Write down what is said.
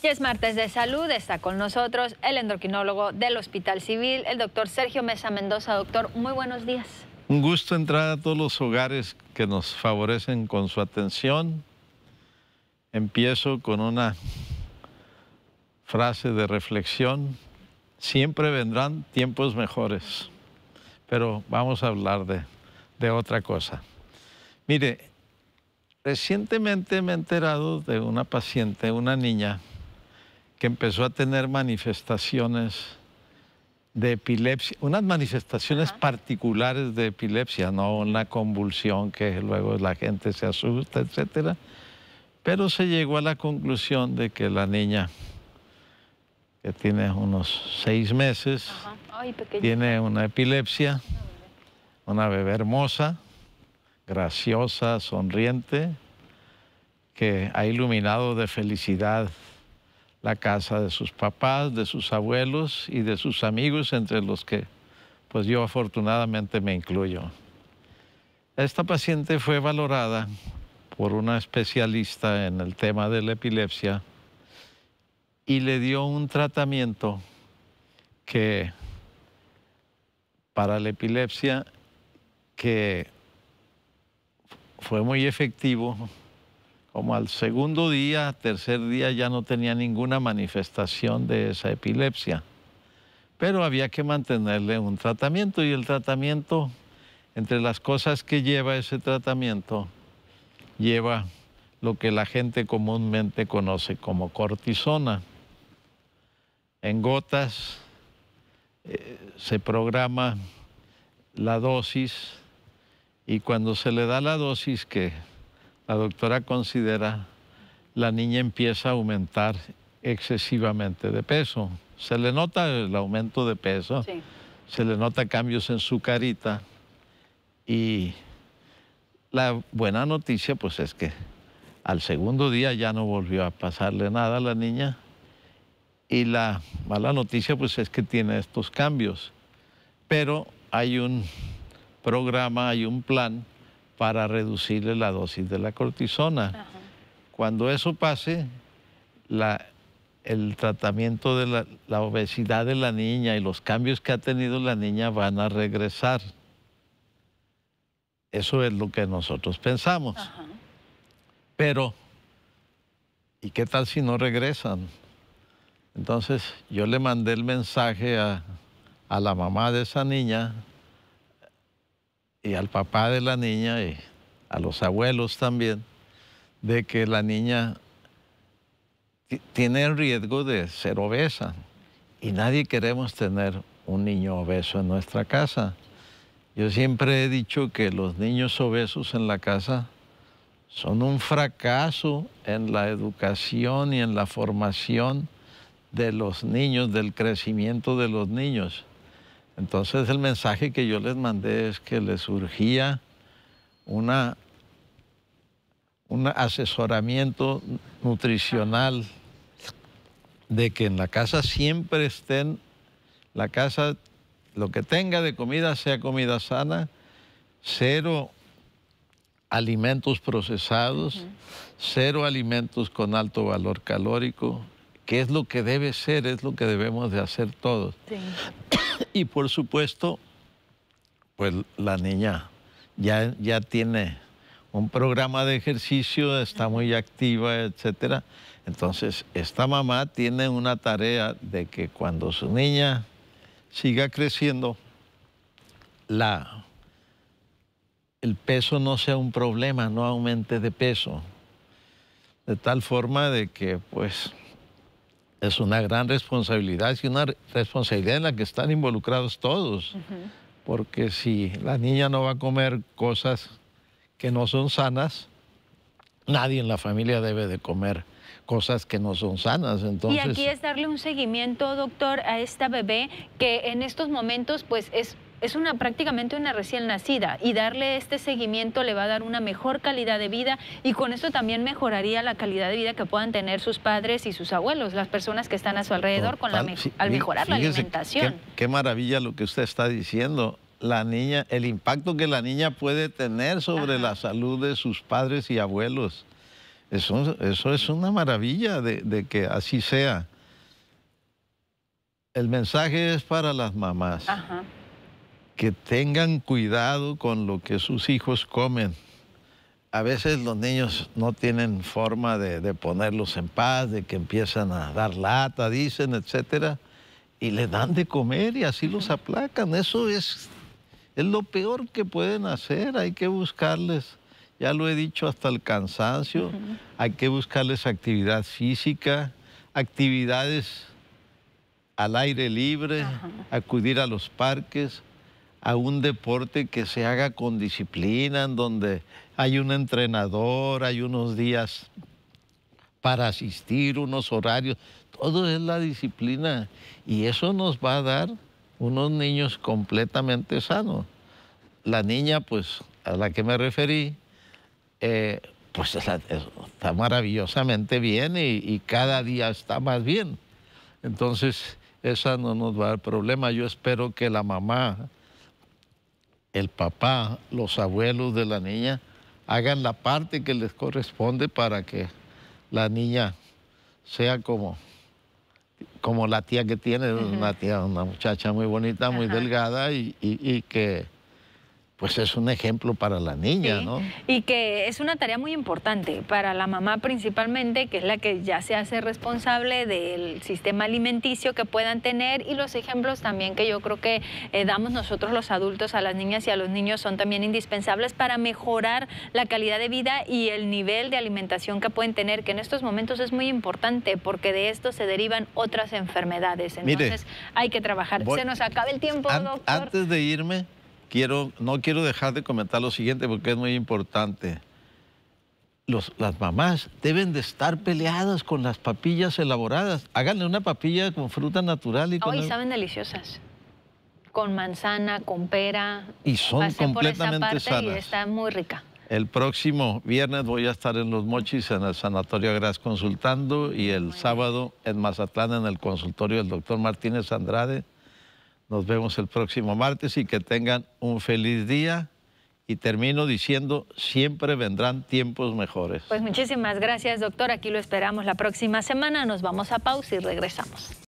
Y es martes de salud, está con nosotros el endocrinólogo del Hospital Civil, el doctor Sergio Mesa Mendoza. Doctor, muy buenos días. Un gusto entrar a todos los hogares que nos favorecen con su atención. Empiezo con una frase de reflexión. Siempre vendrán tiempos mejores, pero vamos a hablar de, de otra cosa. Mire, recientemente me he enterado de una paciente, una niña, que empezó a tener manifestaciones de epilepsia, unas manifestaciones particulares de epilepsia, no una convulsión que luego la gente se asusta, etcétera. Pero se llegó a la conclusión de que la niña, que tiene unos seis meses, tiene una epilepsia, una bebé hermosa, graciosa, sonriente, que ha iluminado de felicidad la casa de sus papás, de sus abuelos y de sus amigos, entre los que pues yo afortunadamente me incluyo. Esta paciente fue valorada por una especialista en el tema de la epilepsia y le dio un tratamiento que para la epilepsia que fue muy efectivo como al segundo día, tercer día, ya no tenía ninguna manifestación de esa epilepsia. Pero había que mantenerle un tratamiento y el tratamiento, entre las cosas que lleva ese tratamiento, lleva lo que la gente comúnmente conoce como cortisona. En gotas eh, se programa la dosis y cuando se le da la dosis que la doctora considera, la niña empieza a aumentar excesivamente de peso. Se le nota el aumento de peso, se le nota cambios en su carita y la buena noticia pues es que al segundo día ya no volvió a pasarle nada a la niña y la mala noticia pues es que tiene estos cambios. Pero hay un programa, hay un plan para reducirle la dosis de la cortisona. Cuando eso pase, el tratamiento de la, obesidad de la niña y los cambios que ha tenido la niña van a regresar. Eso es lo que nosotros pensamos. Pero, ¿y qué tal si no regresan? Entonces yo le mandé el mensaje a, a la mamá de esa niña y al papá de la niña y a los abuelos también, de que la niña tiene el riesgo de ser obesa y nadie queremos tener un niño obeso en nuestra casa. Yo siempre he dicho que los niños obesos en la casa son un fracaso en la educación y en la formación de los niños, del crecimiento de los niños. Entonces el mensaje que yo les mandé es que les surgía una, un asesoramiento nutricional de que en la casa siempre estén, la casa, lo que tenga de comida sea comida sana, cero alimentos procesados, cero alimentos con alto valor calórico, que es lo que debe ser, es lo que debemos de hacer todos. Y por supuesto, pues la niña ya, ya tiene un programa de ejercicio, está muy activa, etcétera. Entonces, esta mamá tiene una tarea de que cuando su niña siga creciendo, la, el peso no sea un problema, no aumente de peso. De tal forma de que, pues, es una gran responsabilidad y una responsabilidad en la que están involucrados todos, porque si la niña no va a comer cosas que no son sanas, nadie en la familia debe de comer cosas que no son sanas. Entonces... Y aquí es darle un seguimiento, doctor, a esta bebé que en estos momentos pues es es una prácticamente una recién nacida y darle este seguimiento le va a dar una mejor calidad de vida y con eso también mejoraría la calidad de vida que puedan tener sus padres y sus abuelos, las personas que están a su alrededor con la al mejorar la alimentación. Qué, maravilla lo que usted está diciendo la niña, el impacto que la niña puede tener sobre la salud de sus padres y abuelos. Eso, eso es una maravilla de, que así sea. El mensaje es para las mamás que tengan cuidado con lo que sus hijos comen. A veces los niños no tienen forma de, ponerlos en paz, de que empiezan a dar lata, dicen, etcétera, y les dan de comer y así los aplacan. Eso es, es lo peor que pueden hacer. Hay que buscarles, ya lo he dicho hasta el cansancio, hay que buscarles actividad física, actividades al aire libre, acudir a los parques a un deporte que se haga con disciplina, en donde hay un entrenador, hay unos días para asistir, unos horarios, todo es la disciplina y eso nos va a dar unos niños completamente sanos. La niña, pues, a la que me referí, eh, pues está maravillosamente bien y, y, cada día está más bien. Entonces, esa no nos va a dar problema. Yo espero que la mamá el papá, los abuelos de la niña, hagan la parte que les corresponde para que la niña sea como, como la tía que tiene, una tía, una muchacha muy bonita, muy delgada y, que pues es un ejemplo para la niña, ¿no? Y que es una tarea muy importante para la mamá principalmente, que es la que ya se hace responsable del sistema alimenticio que puedan tener y los ejemplos también que yo creo que eh, damos nosotros los adultos a las niñas y a los niños son también indispensables para mejorar la calidad de vida y el nivel de alimentación que pueden tener, que en estos momentos es muy importante porque de esto se derivan otras enfermedades. Entonces hay que trabajar. se nos acaba el tiempo, doctor. Antes de irme, no quiero dejar de comentar lo siguiente porque es muy importante. Los, las mamás deben de estar peleadas con las papillas elaboradas. Háganle una papilla con fruta natural y con... Hoy saben deliciosas. Con manzana, con pera. Y son completamente por Y está muy rica. El próximo viernes voy a estar en Los Mochis, en el Sanatorio Agras consultando y el sábado en Mazatlán, en el consultorio del doctor Martínez Andrade nos vemos el próximo martes y que tengan un feliz día. Y termino diciendo, siempre vendrán tiempos mejores. Pues muchísimas gracias, doctor. Aquí lo esperamos la próxima semana. Nos vamos a pausa y regresamos.